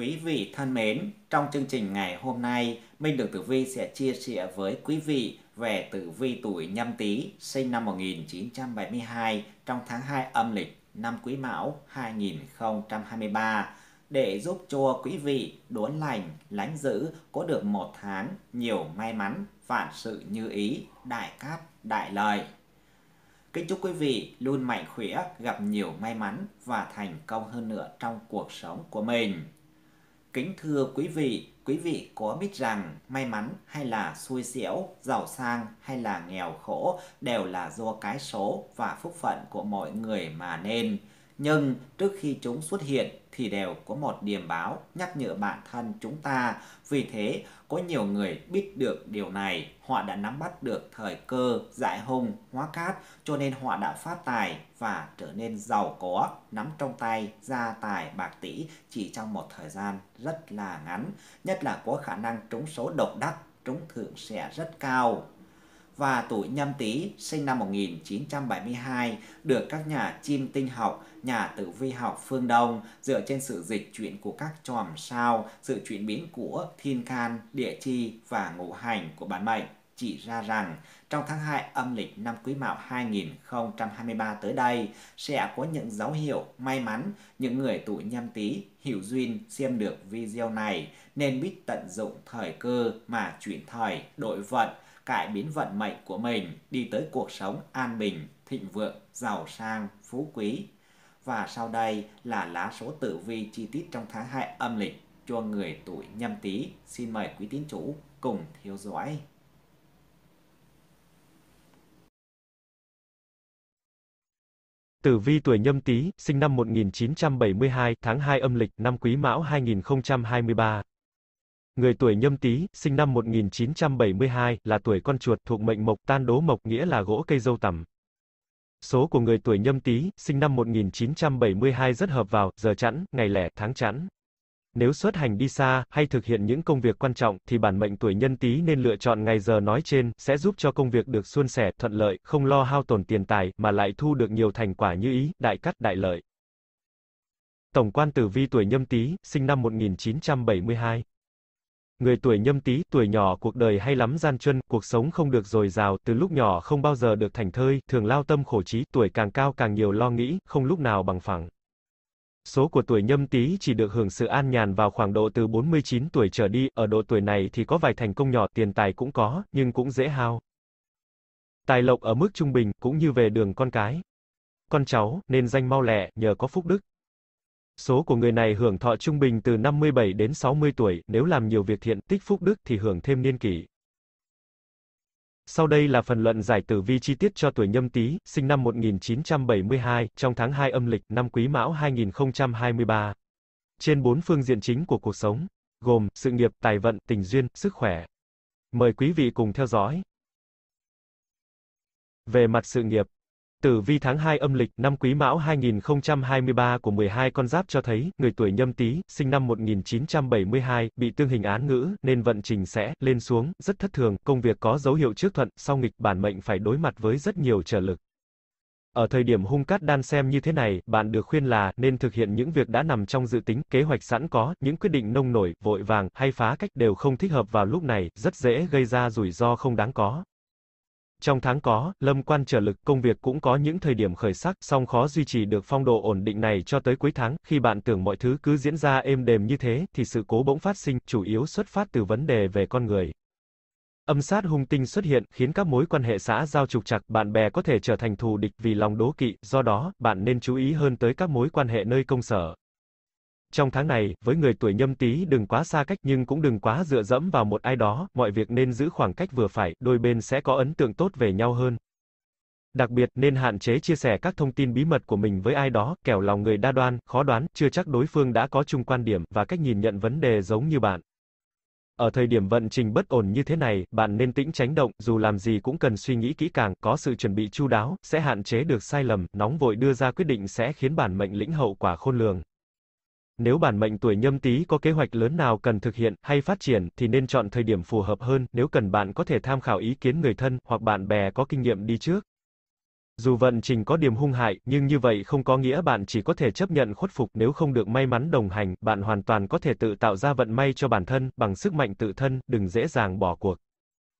Quý vị thân mến, trong chương trình ngày hôm nay, Minh Đường Tử Vi sẽ chia sẻ với quý vị về Tử Vi tuổi Nhâm Tý, sinh năm 1972 trong tháng 2 âm lịch năm Quý Mão 2023 để giúp cho quý vị đốn lành, lánh giữ có được một tháng nhiều may mắn, vạn sự như ý, đại cát, đại lợi Kính chúc quý vị luôn mạnh khỏe, gặp nhiều may mắn và thành công hơn nữa trong cuộc sống của mình. Kính thưa quý vị, quý vị có biết rằng may mắn hay là xui xẻo, giàu sang hay là nghèo khổ đều là do cái số và phúc phận của mọi người mà nên nhưng trước khi chúng xuất hiện thì đều có một điểm báo nhắc nhở bản thân chúng ta. Vì thế, có nhiều người biết được điều này, họ đã nắm bắt được thời cơ giải hung, hóa cát, cho nên họ đã phát tài và trở nên giàu có, nắm trong tay gia tài bạc tỷ chỉ trong một thời gian rất là ngắn, nhất là có khả năng trúng số độc đắc, trúng thưởng sẽ rất cao và tuổi Nhâm Tý sinh năm 1972 được các nhà chim tinh học, nhà tử vi học phương Đông dựa trên sự dịch chuyển của các chòm sao, sự chuyển biến của thiên can, địa chi và ngũ hành của bản mệnh chỉ ra rằng trong tháng 2 âm lịch năm Quý Mão 2023 tới đây sẽ có những dấu hiệu may mắn những người tuổi nhâm tý hiểu duyên xem được video này nên biết tận dụng thời cơ mà chuyển thời, đổi vận cải biến vận mệnh của mình đi tới cuộc sống an bình, thịnh vượng, giàu sang, phú quý. Và sau đây là lá số tử vi chi tiết trong tháng 2 âm lịch cho người tuổi nhâm tý. Xin mời quý tín chủ cùng theo dõi. Tử vi tuổi Nhâm Tý, sinh năm 1972, tháng 2 âm lịch, năm Quý Mão 2023, Người tuổi nhâm tý, sinh năm 1972, là tuổi con chuột thuộc mệnh mộc tan đố mộc nghĩa là gỗ cây dâu tằm. Số của người tuổi nhâm tý, sinh năm 1972 rất hợp vào, giờ chẵn, ngày lẻ, tháng chẵn. Nếu xuất hành đi xa, hay thực hiện những công việc quan trọng, thì bản mệnh tuổi nhân tý nên lựa chọn ngày giờ nói trên, sẽ giúp cho công việc được suôn sẻ, thuận lợi, không lo hao tổn tiền tài, mà lại thu được nhiều thành quả như ý, đại cắt, đại lợi. Tổng quan tử vi tuổi nhâm tý, sinh năm 1972 Người tuổi nhâm tý, tuổi nhỏ cuộc đời hay lắm gian truân, cuộc sống không được dồi dào, từ lúc nhỏ không bao giờ được thành thơi, thường lao tâm khổ trí, tuổi càng cao càng nhiều lo nghĩ, không lúc nào bằng phẳng. Số của tuổi nhâm tý chỉ được hưởng sự an nhàn vào khoảng độ từ 49 tuổi trở đi, ở độ tuổi này thì có vài thành công nhỏ, tiền tài cũng có, nhưng cũng dễ hao. Tài lộc ở mức trung bình, cũng như về đường con cái. Con cháu, nên danh mau lẹ, nhờ có phúc đức. Số của người này hưởng thọ trung bình từ 57 đến 60 tuổi, nếu làm nhiều việc thiện, tích phúc đức thì hưởng thêm niên kỷ. Sau đây là phần luận giải tử vi chi tiết cho tuổi nhâm tý, sinh năm 1972, trong tháng 2 âm lịch, năm quý mão 2023. Trên bốn phương diện chính của cuộc sống, gồm sự nghiệp, tài vận, tình duyên, sức khỏe. Mời quý vị cùng theo dõi. Về mặt sự nghiệp, Tử vi tháng 2 âm lịch năm Quý Mão 2023 của 12 con giáp cho thấy, người tuổi Nhâm Tý, sinh năm 1972, bị tương hình án ngữ nên vận trình sẽ lên xuống, rất thất thường, công việc có dấu hiệu trước thuận, sau nghịch, bản mệnh phải đối mặt với rất nhiều trở lực. Ở thời điểm hung cát đan xem như thế này, bạn được khuyên là nên thực hiện những việc đã nằm trong dự tính, kế hoạch sẵn có, những quyết định nông nổi, vội vàng hay phá cách đều không thích hợp vào lúc này, rất dễ gây ra rủi ro không đáng có. Trong tháng có, Lâm Quan trở lực, công việc cũng có những thời điểm khởi sắc, song khó duy trì được phong độ ổn định này cho tới cuối tháng, khi bạn tưởng mọi thứ cứ diễn ra êm đềm như thế, thì sự cố bỗng phát sinh, chủ yếu xuất phát từ vấn đề về con người. Âm sát hung tinh xuất hiện, khiến các mối quan hệ xã giao trục chặt bạn bè có thể trở thành thù địch vì lòng đố kỵ, do đó, bạn nên chú ý hơn tới các mối quan hệ nơi công sở. Trong tháng này, với người tuổi nhâm tý đừng quá xa cách nhưng cũng đừng quá dựa dẫm vào một ai đó, mọi việc nên giữ khoảng cách vừa phải, đôi bên sẽ có ấn tượng tốt về nhau hơn. Đặc biệt, nên hạn chế chia sẻ các thông tin bí mật của mình với ai đó, kẻo lòng người đa đoan, khó đoán, chưa chắc đối phương đã có chung quan điểm và cách nhìn nhận vấn đề giống như bạn. Ở thời điểm vận trình bất ổn như thế này, bạn nên tĩnh tránh động, dù làm gì cũng cần suy nghĩ kỹ càng, có sự chuẩn bị chu đáo, sẽ hạn chế được sai lầm, nóng vội đưa ra quyết định sẽ khiến bản mệnh lĩnh hậu quả khôn lường. Nếu bản mệnh tuổi nhâm tý có kế hoạch lớn nào cần thực hiện hay phát triển thì nên chọn thời điểm phù hợp hơn, nếu cần bạn có thể tham khảo ý kiến người thân hoặc bạn bè có kinh nghiệm đi trước. Dù vận trình có điểm hung hại, nhưng như vậy không có nghĩa bạn chỉ có thể chấp nhận khuất phục nếu không được may mắn đồng hành, bạn hoàn toàn có thể tự tạo ra vận may cho bản thân bằng sức mạnh tự thân, đừng dễ dàng bỏ cuộc.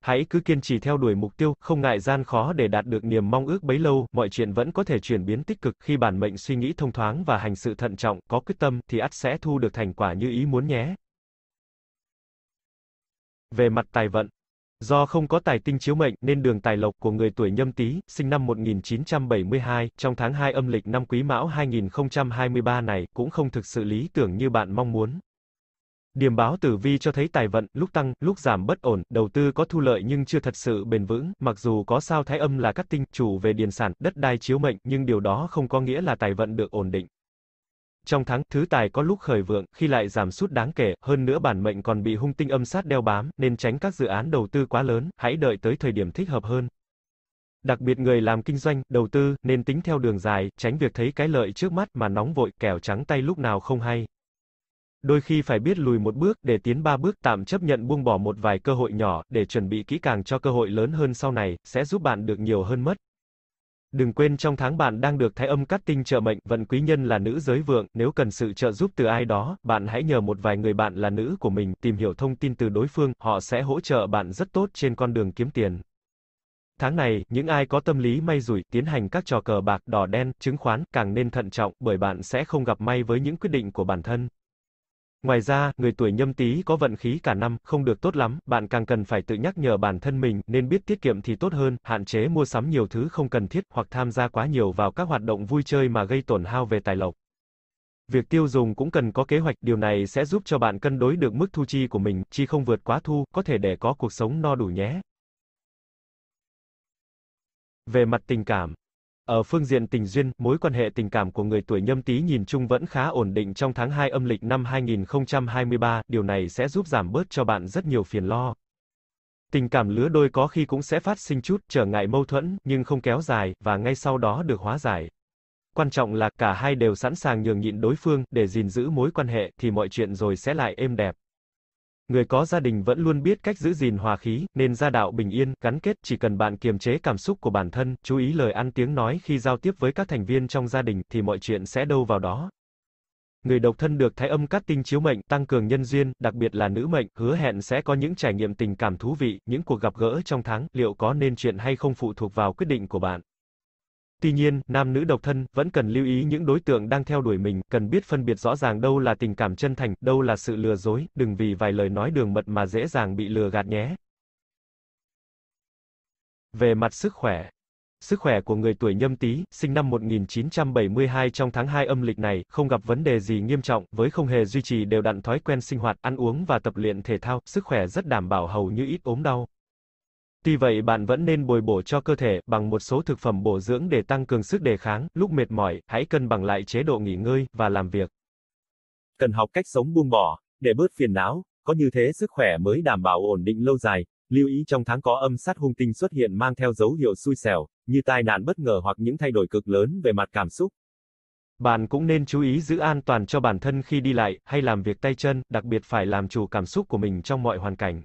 Hãy cứ kiên trì theo đuổi mục tiêu, không ngại gian khó để đạt được niềm mong ước bấy lâu, mọi chuyện vẫn có thể chuyển biến tích cực khi bản mệnh suy nghĩ thông thoáng và hành sự thận trọng, có quyết tâm thì ắt sẽ thu được thành quả như ý muốn nhé. Về mặt tài vận, Do không có tài tinh chiếu mệnh nên đường tài lộc của người tuổi nhâm tý, sinh năm 1972, trong tháng 2 âm lịch năm quý mão 2023 này cũng không thực sự lý tưởng như bạn mong muốn. Điểm báo tử vi cho thấy tài vận, lúc tăng, lúc giảm bất ổn, đầu tư có thu lợi nhưng chưa thật sự bền vững, mặc dù có sao thái âm là các tinh, chủ về điền sản, đất đai chiếu mệnh, nhưng điều đó không có nghĩa là tài vận được ổn định. Trong tháng, thứ tài có lúc khởi vượng, khi lại giảm sút đáng kể, hơn nữa bản mệnh còn bị hung tinh âm sát đeo bám, nên tránh các dự án đầu tư quá lớn, hãy đợi tới thời điểm thích hợp hơn. Đặc biệt người làm kinh doanh, đầu tư, nên tính theo đường dài, tránh việc thấy cái lợi trước mắt mà nóng vội, kẻo trắng tay lúc nào không hay. Đôi khi phải biết lùi một bước để tiến ba bước, tạm chấp nhận buông bỏ một vài cơ hội nhỏ để chuẩn bị kỹ càng cho cơ hội lớn hơn sau này, sẽ giúp bạn được nhiều hơn mất. Đừng quên trong tháng bạn đang được thái âm cắt tinh trợ mệnh, vận quý nhân là nữ giới vượng, nếu cần sự trợ giúp từ ai đó, bạn hãy nhờ một vài người bạn là nữ của mình, tìm hiểu thông tin từ đối phương, họ sẽ hỗ trợ bạn rất tốt trên con đường kiếm tiền. Tháng này, những ai có tâm lý may rủi, tiến hành các trò cờ bạc, đỏ đen, chứng khoán, càng nên thận trọng, bởi bạn sẽ không gặp may với những quyết định của bản thân. Ngoài ra, người tuổi nhâm tý có vận khí cả năm, không được tốt lắm, bạn càng cần phải tự nhắc nhở bản thân mình, nên biết tiết kiệm thì tốt hơn, hạn chế mua sắm nhiều thứ không cần thiết, hoặc tham gia quá nhiều vào các hoạt động vui chơi mà gây tổn hao về tài lộc. Việc tiêu dùng cũng cần có kế hoạch, điều này sẽ giúp cho bạn cân đối được mức thu chi của mình, chi không vượt quá thu, có thể để có cuộc sống no đủ nhé. Về mặt tình cảm, ở phương diện tình duyên, mối quan hệ tình cảm của người tuổi nhâm tý nhìn chung vẫn khá ổn định trong tháng 2 âm lịch năm 2023, điều này sẽ giúp giảm bớt cho bạn rất nhiều phiền lo. Tình cảm lứa đôi có khi cũng sẽ phát sinh chút trở ngại mâu thuẫn, nhưng không kéo dài, và ngay sau đó được hóa giải. Quan trọng là cả hai đều sẵn sàng nhường nhịn đối phương để gìn giữ mối quan hệ thì mọi chuyện rồi sẽ lại êm đẹp. Người có gia đình vẫn luôn biết cách giữ gìn hòa khí, nên gia đạo bình yên, gắn kết, chỉ cần bạn kiềm chế cảm xúc của bản thân, chú ý lời ăn tiếng nói khi giao tiếp với các thành viên trong gia đình, thì mọi chuyện sẽ đâu vào đó. Người độc thân được thái âm cắt tinh chiếu mệnh, tăng cường nhân duyên, đặc biệt là nữ mệnh, hứa hẹn sẽ có những trải nghiệm tình cảm thú vị, những cuộc gặp gỡ trong tháng, liệu có nên chuyện hay không phụ thuộc vào quyết định của bạn. Tuy nhiên, nam nữ độc thân vẫn cần lưu ý những đối tượng đang theo đuổi mình, cần biết phân biệt rõ ràng đâu là tình cảm chân thành, đâu là sự lừa dối, đừng vì vài lời nói đường mật mà dễ dàng bị lừa gạt nhé. Về mặt sức khỏe, Sức khỏe của người tuổi nhâm tý, sinh năm 1972 trong tháng 2 âm lịch này, không gặp vấn đề gì nghiêm trọng, với không hề duy trì đều đặn thói quen sinh hoạt, ăn uống và tập luyện thể thao, sức khỏe rất đảm bảo hầu như ít ốm đau. Tuy vậy bạn vẫn nên bồi bổ cho cơ thể bằng một số thực phẩm bổ dưỡng để tăng cường sức đề kháng, lúc mệt mỏi, hãy cân bằng lại chế độ nghỉ ngơi và làm việc. Cần học cách sống buông bỏ, để bớt phiền não, có như thế sức khỏe mới đảm bảo ổn định lâu dài. Lưu ý trong tháng có âm sát hung tinh xuất hiện mang theo dấu hiệu xui xẻo, như tai nạn bất ngờ hoặc những thay đổi cực lớn về mặt cảm xúc. Bạn cũng nên chú ý giữ an toàn cho bản thân khi đi lại hay làm việc tay chân, đặc biệt phải làm chủ cảm xúc của mình trong mọi hoàn cảnh.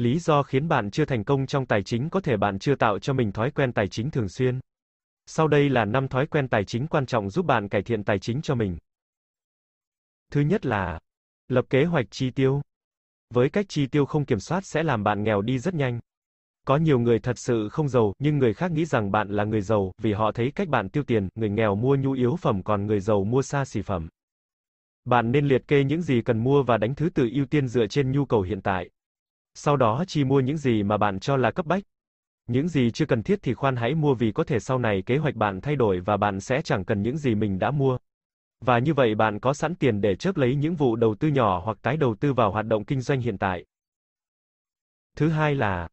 Lý do khiến bạn chưa thành công trong tài chính có thể bạn chưa tạo cho mình thói quen tài chính thường xuyên. Sau đây là 5 thói quen tài chính quan trọng giúp bạn cải thiện tài chính cho mình. Thứ nhất là lập kế hoạch chi tiêu. Với cách chi tiêu không kiểm soát sẽ làm bạn nghèo đi rất nhanh. Có nhiều người thật sự không giàu, nhưng người khác nghĩ rằng bạn là người giàu vì họ thấy cách bạn tiêu tiền, người nghèo mua nhu yếu phẩm còn người giàu mua xa xỉ phẩm. Bạn nên liệt kê những gì cần mua và đánh thứ tự ưu tiên dựa trên nhu cầu hiện tại. Sau đó chi mua những gì mà bạn cho là cấp bách. Những gì chưa cần thiết thì khoan hãy mua vì có thể sau này kế hoạch bạn thay đổi và bạn sẽ chẳng cần những gì mình đã mua. Và như vậy bạn có sẵn tiền để chớp lấy những vụ đầu tư nhỏ hoặc tái đầu tư vào hoạt động kinh doanh hiện tại. Thứ hai là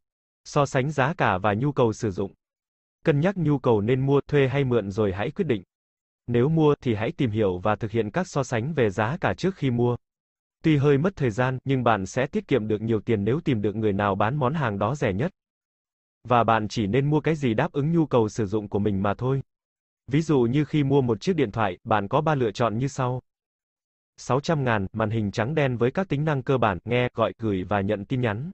so sánh giá cả và nhu cầu sử dụng. Cân nhắc nhu cầu nên mua, thuê hay mượn rồi hãy quyết định. Nếu mua thì hãy tìm hiểu và thực hiện các so sánh về giá cả trước khi mua. Tuy hơi mất thời gian, nhưng bạn sẽ tiết kiệm được nhiều tiền nếu tìm được người nào bán món hàng đó rẻ nhất. Và bạn chỉ nên mua cái gì đáp ứng nhu cầu sử dụng của mình mà thôi. Ví dụ như khi mua một chiếc điện thoại, bạn có 3 lựa chọn như sau. 600 ngàn, màn hình trắng đen với các tính năng cơ bản, nghe, gọi, gửi và nhận tin nhắn.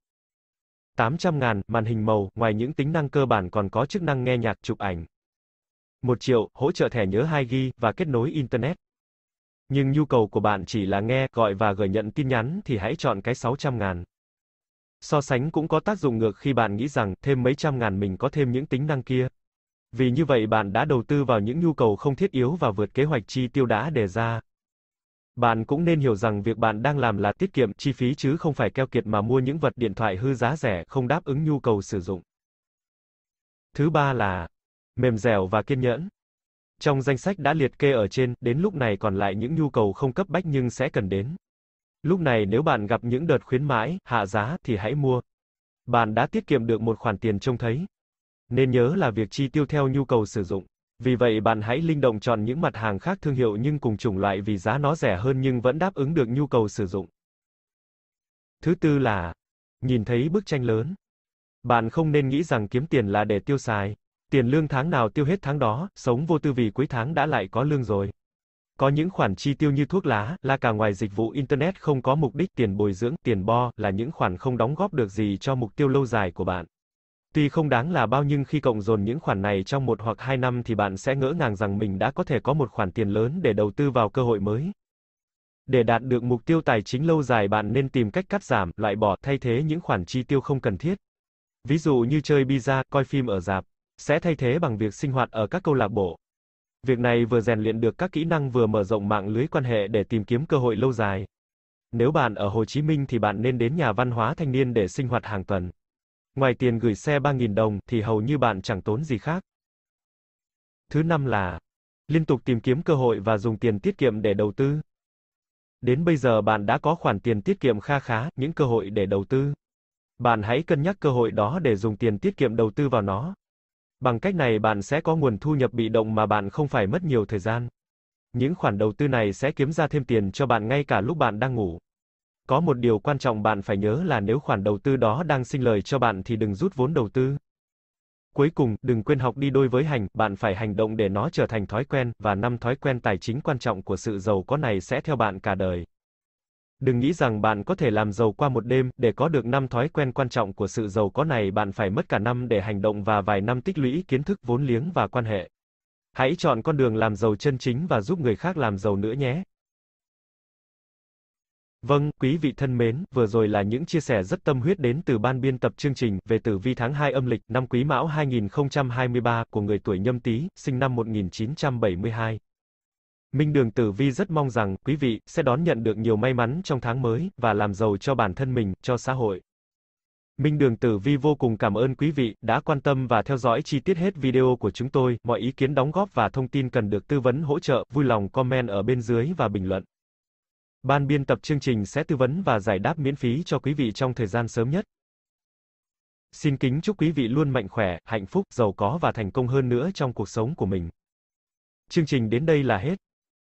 800 ngàn, màn hình màu, ngoài những tính năng cơ bản còn có chức năng nghe nhạc, chụp ảnh. 1 triệu, hỗ trợ thẻ nhớ 2GB và kết nối Internet nhưng nhu cầu của bạn chỉ là nghe, gọi và gửi nhận tin nhắn thì hãy chọn cái 600 ngàn. So sánh cũng có tác dụng ngược khi bạn nghĩ rằng thêm mấy trăm ngàn mình có thêm những tính năng kia. Vì như vậy bạn đã đầu tư vào những nhu cầu không thiết yếu và vượt kế hoạch chi tiêu đã đề ra. Bạn cũng nên hiểu rằng việc bạn đang làm là tiết kiệm chi phí chứ không phải keo kiệt mà mua những vật điện thoại hư giá rẻ không đáp ứng nhu cầu sử dụng. Thứ ba là mềm dẻo và kiên nhẫn. Trong danh sách đã liệt kê ở trên, đến lúc này còn lại những nhu cầu không cấp bách nhưng sẽ cần đến. Lúc này nếu bạn gặp những đợt khuyến mãi, hạ giá thì hãy mua. Bạn đã tiết kiệm được một khoản tiền trông thấy. Nên nhớ là việc chi tiêu theo nhu cầu sử dụng. Vì vậy bạn hãy linh động chọn những mặt hàng khác thương hiệu nhưng cùng chủng loại vì giá nó rẻ hơn nhưng vẫn đáp ứng được nhu cầu sử dụng. Thứ tư là nhìn thấy bức tranh lớn. Bạn không nên nghĩ rằng kiếm tiền là để tiêu xài. Tiền lương tháng nào tiêu hết tháng đó, sống vô tư vì cuối tháng đã lại có lương rồi. Có những khoản chi tiêu như thuốc lá, là cả ngoài dịch vụ Internet không có mục đích, tiền bồi dưỡng, tiền bo, là những khoản không đóng góp được gì cho mục tiêu lâu dài của bạn. Tuy không đáng là bao nhưng khi cộng dồn những khoản này trong một hoặc hai năm thì bạn sẽ ngỡ ngàng rằng mình đã có thể có một khoản tiền lớn để đầu tư vào cơ hội mới. Để đạt được mục tiêu tài chính lâu dài bạn nên tìm cách cắt giảm, loại bỏ, thay thế những khoản chi tiêu không cần thiết. Ví dụ như chơi pizza, coi phim ở dạp sẽ thay thế bằng việc sinh hoạt ở các câu lạc bộ. Việc này vừa rèn luyện được các kỹ năng vừa mở rộng mạng lưới quan hệ để tìm kiếm cơ hội lâu dài. Nếu bạn ở Hồ Chí Minh thì bạn nên đến nhà văn hóa thanh niên để sinh hoạt hàng tuần. Ngoài tiền gửi xe 3.000 đồng thì hầu như bạn chẳng tốn gì khác. Thứ năm là liên tục tìm kiếm cơ hội và dùng tiền tiết kiệm để đầu tư. Đến bây giờ bạn đã có khoản tiền tiết kiệm kha khá, những cơ hội để đầu tư. Bạn hãy cân nhắc cơ hội đó để dùng tiền tiết kiệm đầu tư vào nó. Bằng cách này bạn sẽ có nguồn thu nhập bị động mà bạn không phải mất nhiều thời gian. Những khoản đầu tư này sẽ kiếm ra thêm tiền cho bạn ngay cả lúc bạn đang ngủ. Có một điều quan trọng bạn phải nhớ là nếu khoản đầu tư đó đang sinh lời cho bạn thì đừng rút vốn đầu tư. Cuối cùng, đừng quên học đi đôi với hành, bạn phải hành động để nó trở thành thói quen, và năm thói quen tài chính quan trọng của sự giàu có này sẽ theo bạn cả đời. Đừng nghĩ rằng bạn có thể làm giàu qua một đêm, để có được năm thói quen quan trọng của sự giàu có này bạn phải mất cả năm để hành động và vài năm tích lũy kiến thức vốn liếng và quan hệ. Hãy chọn con đường làm giàu chân chính và giúp người khác làm giàu nữa nhé. Vâng, quý vị thân mến, vừa rồi là những chia sẻ rất tâm huyết đến từ ban biên tập chương trình về tử vi tháng 2 âm lịch năm Quý Mão 2023 của người tuổi Nhâm Tý, sinh năm 1972. Minh Đường Tử Vi rất mong rằng quý vị sẽ đón nhận được nhiều may mắn trong tháng mới và làm giàu cho bản thân mình, cho xã hội. Minh Đường Tử Vi vô cùng cảm ơn quý vị đã quan tâm và theo dõi chi tiết hết video của chúng tôi. Mọi ý kiến đóng góp và thông tin cần được tư vấn hỗ trợ, vui lòng comment ở bên dưới và bình luận. Ban biên tập chương trình sẽ tư vấn và giải đáp miễn phí cho quý vị trong thời gian sớm nhất. Xin kính chúc quý vị luôn mạnh khỏe, hạnh phúc, giàu có và thành công hơn nữa trong cuộc sống của mình. Chương trình đến đây là hết.